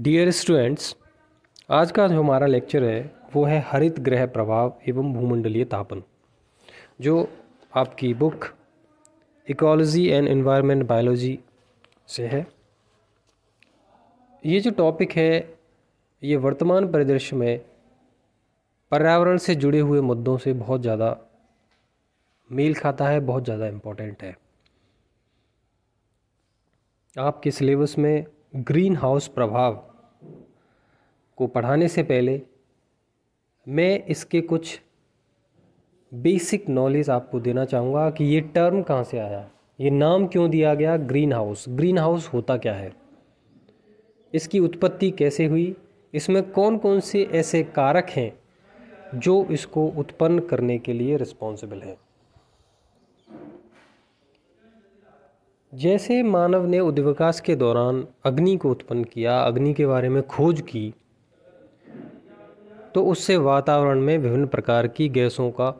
Dear students आज का जो हमारा लेक्चर है वो है हरित ग्रह प्रभाव एवं भूमंडलीय तापन जो आपकी book ecology and environment biology से है ये जो टॉपिक है ये वर्तमान परिदृश्य में पर्यावरण से जुड़े हुए मुद्दों से बहुत ज़्यादा मेल खाता है बहुत ज़्यादा इम्पोर्टेंट है आपके सिलेबस में ग्रीन हाउस प्रभाव को पढ़ाने से पहले मैं इसके कुछ बेसिक नॉलेज आपको देना चाहूँगा कि ये टर्म कहाँ से आया ये नाम क्यों दिया गया ग्रीन हाउस ग्रीन हाउस होता क्या है इसकी उत्पत्ति कैसे हुई इसमें कौन कौन से ऐसे कारक हैं जो इसको उत्पन्न करने के लिए रिस्पॉन्सिबल हैं जैसे मानव ने उद्विकास के दौरान अग्नि को उत्पन्न किया अग्नि के बारे में खोज की तो उससे वातावरण में विभिन्न प्रकार की गैसों का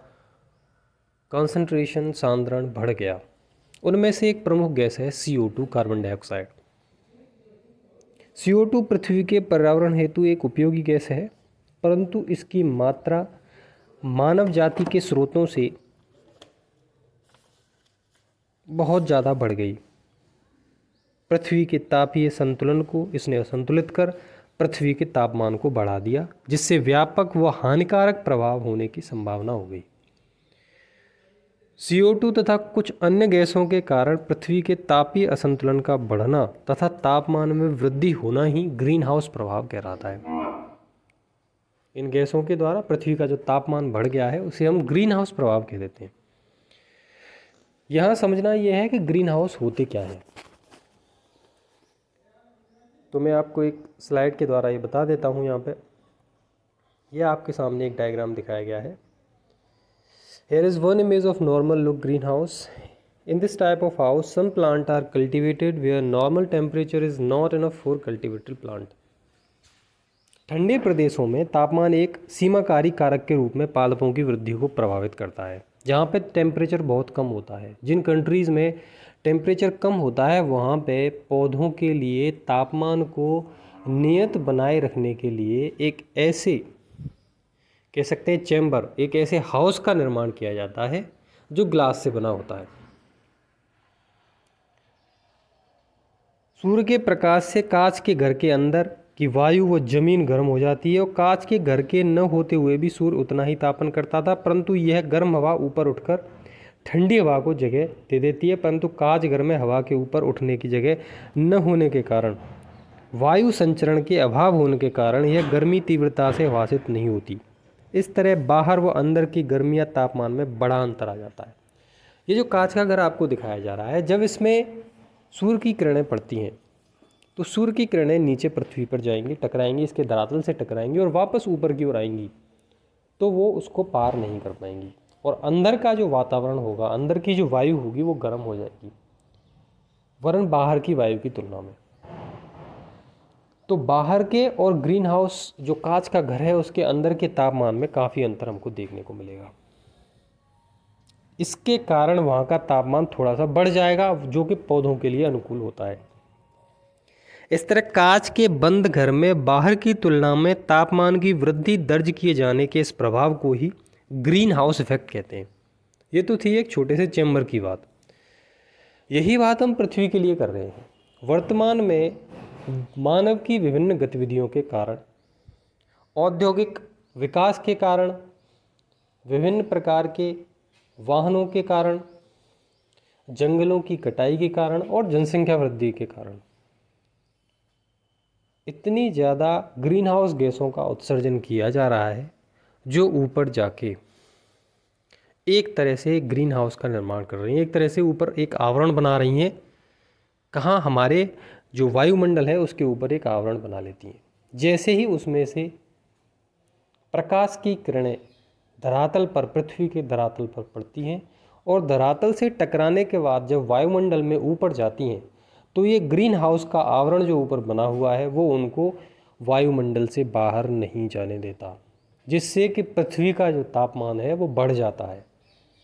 कंसंट्रेशन सांद्रण बढ़ गया उनमें से एक प्रमुख गैस है सी कार्बन डाइऑक्साइड सी पृथ्वी के पर्यावरण हेतु एक उपयोगी गैस है परंतु इसकी मात्रा मानव जाति के स्रोतों से बहुत ज़्यादा बढ़ गई पृथ्वी के तापीय संतुलन को इसने असंतुलित कर पृथ्वी के तापमान को बढ़ा दिया जिससे व्यापक व हानिकारक प्रभाव होने की संभावना हो गई CO2 तथा कुछ अन्य गैसों के कारण पृथ्वी के तापीय असंतुलन का बढ़ना तथा तापमान में वृद्धि होना ही ग्रीन हाउस प्रभाव कहलाता है इन गैसों के द्वारा पृथ्वी का जो तापमान बढ़ गया है उसे हम ग्रीन हाउस प्रभाव कह देते हैं यहाँ समझना यह है कि ग्रीन हाउस होते क्या है तो मैं आपको एक स्लाइड के द्वारा ये बता देता हूँ यहाँ पे ये आपके सामने एक डायग्राम दिखाया गया है here is one image of normal look green house in this type of house some plant are cultivated where normal temperature is not in for cultivated plant ठंडे प्रदेशों में तापमान एक सीमाकारी कारक के रूप में पादपों की वृद्धि को प्रभावित करता है जहाँ पे टेम्परेचर बहुत कम होता है जिन कंट्रीज़ में टेम्परेचर कम होता है वहाँ पे पौधों के लिए तापमान को नियत बनाए रखने के लिए एक ऐसे कह सकते हैं चैम्बर एक ऐसे हाउस का निर्माण किया जाता है जो ग्लास से बना होता है सूर्य के प्रकाश से कांच के घर के अंदर कि वायु व जमीन गर्म हो जाती है और कांच के घर के न होते हुए भी सूर्य उतना ही तापन करता था परंतु यह गर्म हवा ऊपर उठकर ठंडी हवा को जगह दे देती है परंतु कांच घर में हवा के ऊपर उठने की जगह न होने के कारण वायु संचरण के अभाव होने के कारण यह गर्मी तीव्रता से वासित नहीं होती इस तरह बाहर व अंदर की गर्मी या तापमान में बड़ा अंतर आ जाता है ये जो कांच का घर आपको दिखाया जा रहा है जब इसमें सूर्य की किरणें पड़ती हैं तो सूर्य की किरणें नीचे पृथ्वी पर जाएंगी टकराएंगी इसके धरातल से टकराएंगी और वापस ऊपर की ओर आएंगी तो वो उसको पार नहीं कर पाएंगी और अंदर का जो वातावरण होगा अंदर की जो वायु होगी वो गर्म हो जाएगी वरन बाहर की वायु की तुलना में तो बाहर के और ग्रीन हाउस जो कांच का घर है उसके अंदर के तापमान में काफ़ी अंतर हमको देखने को मिलेगा इसके कारण वहाँ का तापमान थोड़ा सा बढ़ जाएगा जो कि पौधों के लिए अनुकूल होता है इस तरह कांच के बंद घर में बाहर की तुलना में तापमान की वृद्धि दर्ज किए जाने के इस प्रभाव को ही ग्रीन हाउस इफेक्ट कहते हैं ये तो थी एक छोटे से चैम्बर की बात यही बात हम पृथ्वी के लिए कर रहे हैं वर्तमान में मानव की विभिन्न गतिविधियों के कारण औद्योगिक विकास के कारण विभिन्न प्रकार के वाहनों के कारण जंगलों की कटाई के कारण और जनसंख्या वृद्धि के कारण इतनी ज़्यादा ग्रीन हाउस गैसों का उत्सर्जन किया जा रहा है जो ऊपर जाके एक तरह से ग्रीन हाउस का निर्माण कर रही हैं एक तरह से ऊपर एक आवरण बना रही हैं कहाँ हमारे जो वायुमंडल है उसके ऊपर एक आवरण बना लेती हैं जैसे ही उसमें से प्रकाश की किरणें धरातल पर पृथ्वी के धरातल पर पड़ती हैं और धरातल से टकराने के बाद जब वायुमंडल में ऊपर जाती हैं तो ये ग्रीन हाउस का आवरण जो ऊपर बना हुआ है वो उनको वायुमंडल से बाहर नहीं जाने देता जिससे कि पृथ्वी का जो तापमान है वो बढ़ जाता है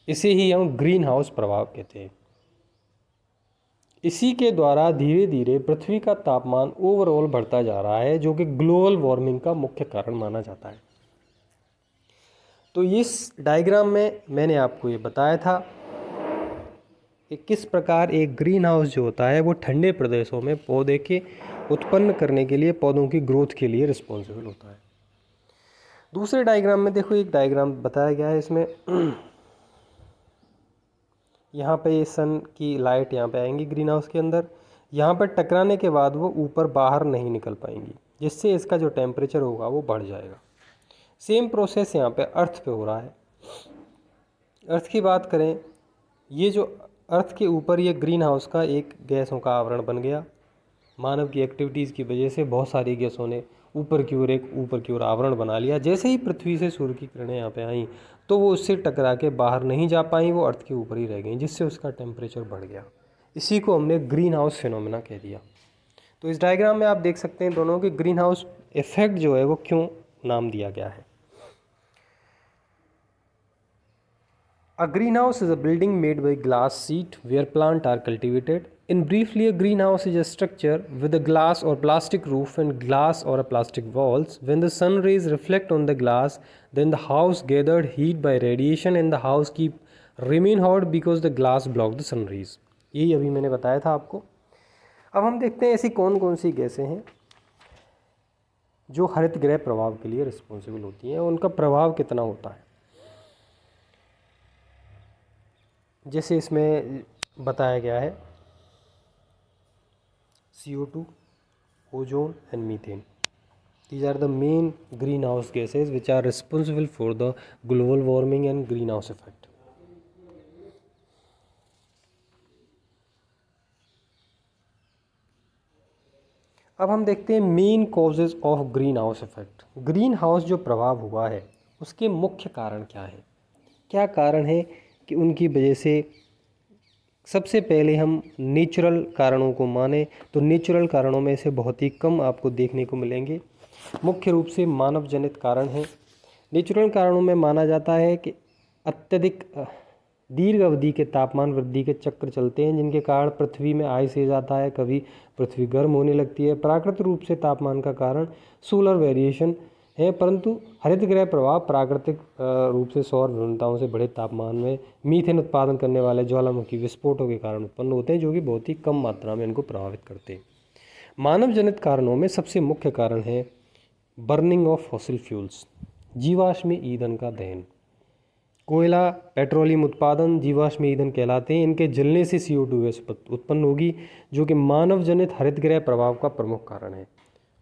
इसे ही हम ग्रीन हाउस प्रभाव कहते हैं इसी के द्वारा धीरे धीरे पृथ्वी का तापमान ओवरऑल बढ़ता जा रहा है जो कि ग्लोबल वार्मिंग का मुख्य कारण माना जाता है तो इस डायग्राम में मैंने आपको ये बताया था कि किस प्रकार एक ग्रीन हाउस जो होता है वो ठंडे प्रदेशों में पौधे के उत्पन्न करने के लिए पौधों की ग्रोथ के लिए रिस्पॉन्सिबल होता है दूसरे डायग्राम में देखो एक डायग्राम बताया गया है इसमें यहाँ पे ये सन की लाइट यहाँ पे आएंगी ग्रीन हाउस के अंदर यहाँ पर टकराने के बाद वो ऊपर बाहर नहीं निकल पाएंगी जिससे इसका जो टेम्परेचर होगा वो बढ़ जाएगा सेम प्रोसेस यहाँ पे अर्थ पे हो रहा है अर्थ की बात करें ये जो अर्थ के ऊपर यह ग्रीन हाउस का एक गैसों का आवरण बन गया मानव की एक्टिविटीज़ की वजह से बहुत सारी गैसों ने ऊपर की ओर एक ऊपर की ओर आवरण बना लिया जैसे ही पृथ्वी से सूर्य की किरणें यहाँ पे आईं तो वो उससे टकरा के बाहर नहीं जा पाई वो अर्थ के ऊपर ही रह गई जिससे उसका टेम्परेचर बढ़ गया इसी को हमने ग्रीन हाउस फिनोमेना कह दिया तो इस डायग्राम में आप देख सकते हैं दोनों के ग्रीन हाउस इफेक्ट जो है वो क्यों नाम दिया गया है A greenhouse is a building made by glass sheet where plants are cultivated. In briefly, a greenhouse is a structure with a glass or plastic roof and glass or a plastic walls. When the sun rays reflect on the glass, then the house gathered heat by radiation and the house keep remain hot because the glass block the sun rays. यही अभी मैंने बताया था आपको अब हम देखते हैं ऐसी कौन कौन सी गैसें हैं जो हरित गृह प्रभाव के लिए रिस्पॉन्सिबल होती हैं उनका प्रभाव कितना होता है जैसे इसमें बताया गया है C O two ozone and methane these are the main green house gases which are responsible for the global warming and green house effect अब हम देखते हैं main causes of green house effect green house जो प्रभाव हुआ है उसके मुख्य कारण क्या है क्या कारण है कि उनकी वजह से सबसे पहले हम नेचुरल कारणों को माने तो नेचुरल कारणों में से बहुत ही कम आपको देखने को मिलेंगे मुख्य रूप से मानव जनित कारण हैं नेचुरल कारणों में माना जाता है कि अत्यधिक दीर्घ अवधि के तापमान वृद्धि के चक्र चलते हैं जिनके कारण पृथ्वी में आइस से जाता है कभी पृथ्वी गर्म होने लगती है प्राकृतिक रूप से तापमान का कारण सोलर वेरिएशन है परंतु हरित ग्रह प्रभाव प्राकृतिक रूप से सौर भिन्नताओं से बड़े तापमान में मीथेन उत्पादन करने वाले ज्वालामुखी विस्फोटों के कारण उत्पन्न होते हैं जो कि बहुत ही कम मात्रा में इनको प्रभावित करते हैं मानव जनित कारणों में सबसे मुख्य कारण है बर्निंग ऑफ फॉसिल फ्यूल्स जीवाश्म ईंधन का दहन कोयला पेट्रोलियम उत्पादन जीवाश्म ईंधन कहलाते हैं इनके जलने से सी ओ टू गैस उत्पन्न होगी जो कि मानव जनित हरित ग्रह प्रभाव का प्रमुख कारण है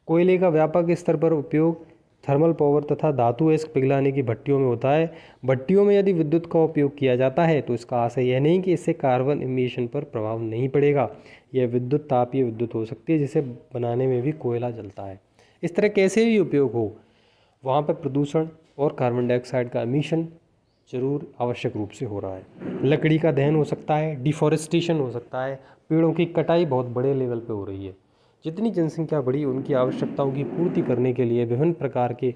कोयले का व्यापक स्तर पर उपयोग थर्मल पावर तथा धातु एस्क पिघलाने की भट्टियों में होता है भट्टियों में यदि विद्युत का उपयोग किया जाता है तो इसका आशय यह नहीं कि इससे कार्बन इमिशन पर प्रभाव नहीं पड़ेगा यह विद्युत तापीय विद्युत हो सकती है जिसे बनाने में भी कोयला जलता है इस तरह कैसे भी उपयोग हो वहाँ पर प्रदूषण और कार्बन डाइऑक्साइड का इमिशन जरूर आवश्यक रूप से हो रहा है लकड़ी का दहन हो सकता है डिफॉरेस्टेशन हो सकता है पेड़ों की कटाई बहुत बड़े लेवल पर हो रही है जितनी जनसंख्या बढ़ी उनकी आवश्यकताओं की पूर्ति करने के लिए विभिन्न प्रकार के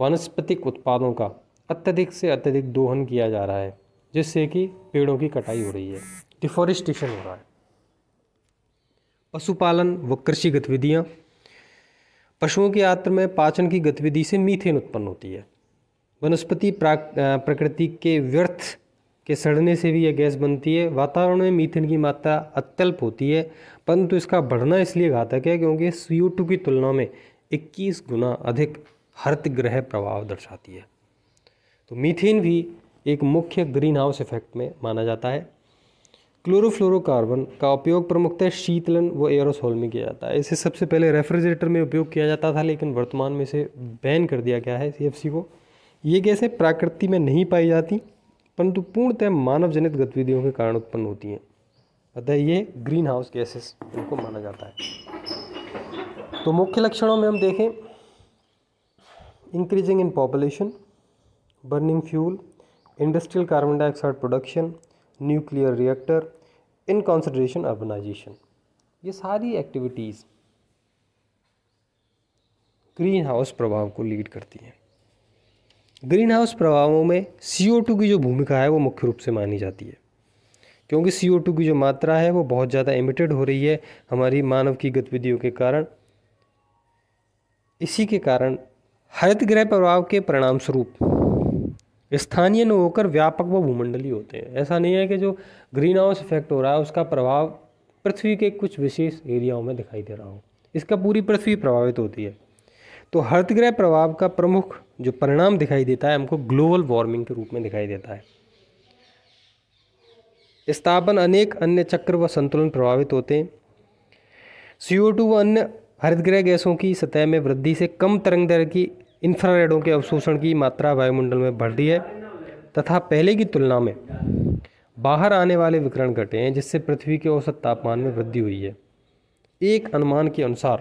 वनस्पतिक उत्पादों का अत्यधिक से अत्यधिक दोहन किया जा रहा है जिससे कि पेड़ों की कटाई हो रही है डिफॉरेस्टेशन हो रहा है पशुपालन व कृषि गतिविधियाँ पशुओं के आत्र में पाचन की गतिविधि से मीथेन उत्पन्न होती है वनस्पति प्रकृति के व्यर्थ के सड़ने से भी यह गैस बनती है वातावरण में मीथेन की मात्रा अत्यल्प होती है परंतु इसका बढ़ना इसलिए घातक है क्योंकि सी की तुलना में 21 गुना अधिक हरित ग्रह प्रभाव दर्शाती है तो मीथेन भी एक मुख्य ग्रीन हाउस इफेक्ट में माना जाता है क्लोरोफ्लोरोकार्बन का उपयोग प्रमुखतः शीतलन व एयरोसोल में किया जाता है इसे सबसे पहले रेफ्रिजरेटर में उपयोग किया जाता था लेकिन वर्तमान में इसे बैन कर दिया गया है सी को ये गैसें प्रकृति में नहीं पाई जाती परंतु पूर्णतः मानव जनित गतिविधियों के कारण उत्पन्न होती हैं अतः ये ग्रीन हाउस गैसेस इनको माना जाता है तो मुख्य लक्षणों में हम देखें increasing in population burning fuel industrial carbon dioxide production nuclear reactor in concentration urbanization ये सारी एक्टिविटीज़ ग्रीन हाउस प्रभाव को लीड करती हैं ग्रीन हाउस प्रभावों में सी की जो भूमिका है वो मुख्य रूप से मानी जाती है क्योंकि सी की जो मात्रा है वो बहुत ज़्यादा एमिटेड हो रही है हमारी मानव की गतिविधियों के कारण इसी के कारण हरित ग्रह प्रभाव के परिणाम स्वरूप स्थानीय न होकर व्यापक व भूमंडलीय होते हैं ऐसा नहीं है कि जो ग्रीन हाउस इफेक्ट हो रहा है उसका प्रभाव पृथ्वी के कुछ विशेष एरियाओं में दिखाई दे रहा हो इसका पूरी पृथ्वी प्रभावित होती है तो हरित ग्रह प्रभाव का प्रमुख जो परिणाम दिखाई देता है हमको ग्लोबल वार्मिंग के रूप में दिखाई देता है स्थापन अनेक अन्य चक्र व संतुलन प्रभावित होते हैं सी व अन्य हरितगृह गैसों की सतह में वृद्धि से कम तरंग दर की इन्फ्रारेडों के अवशोषण की मात्रा वायुमंडल में बढ़ रही है तथा पहले की तुलना में बाहर आने वाले विकरण घटे हैं जिससे पृथ्वी के औसत तापमान में वृद्धि हुई है एक अनुमान के अनुसार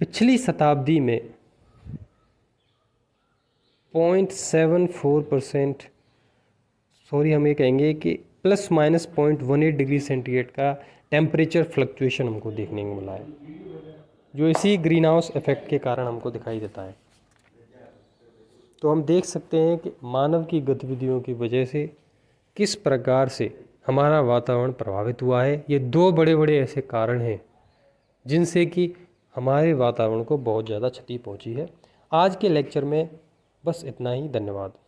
पिछली शताब्दी में point seven four percent sorry हम ये कहेंगे कि plus minus point one eight degree centigrade का टेम्परेचर फ्लक्चुएशन हमको देखने को मिला है जो इसी ग्रीन हाउस इफेक्ट के कारण हमको दिखाई देता है तो हम देख सकते हैं कि मानव की गतिविधियों की वजह से किस प्रकार से हमारा वातावरण प्रभावित हुआ है ये दो बड़े बड़े ऐसे कारण हैं जिनसे कि हमारे वातावरण को बहुत ज़्यादा क्षति पहुँची है आज के लेक्चर में बस इतना ही धन्यवाद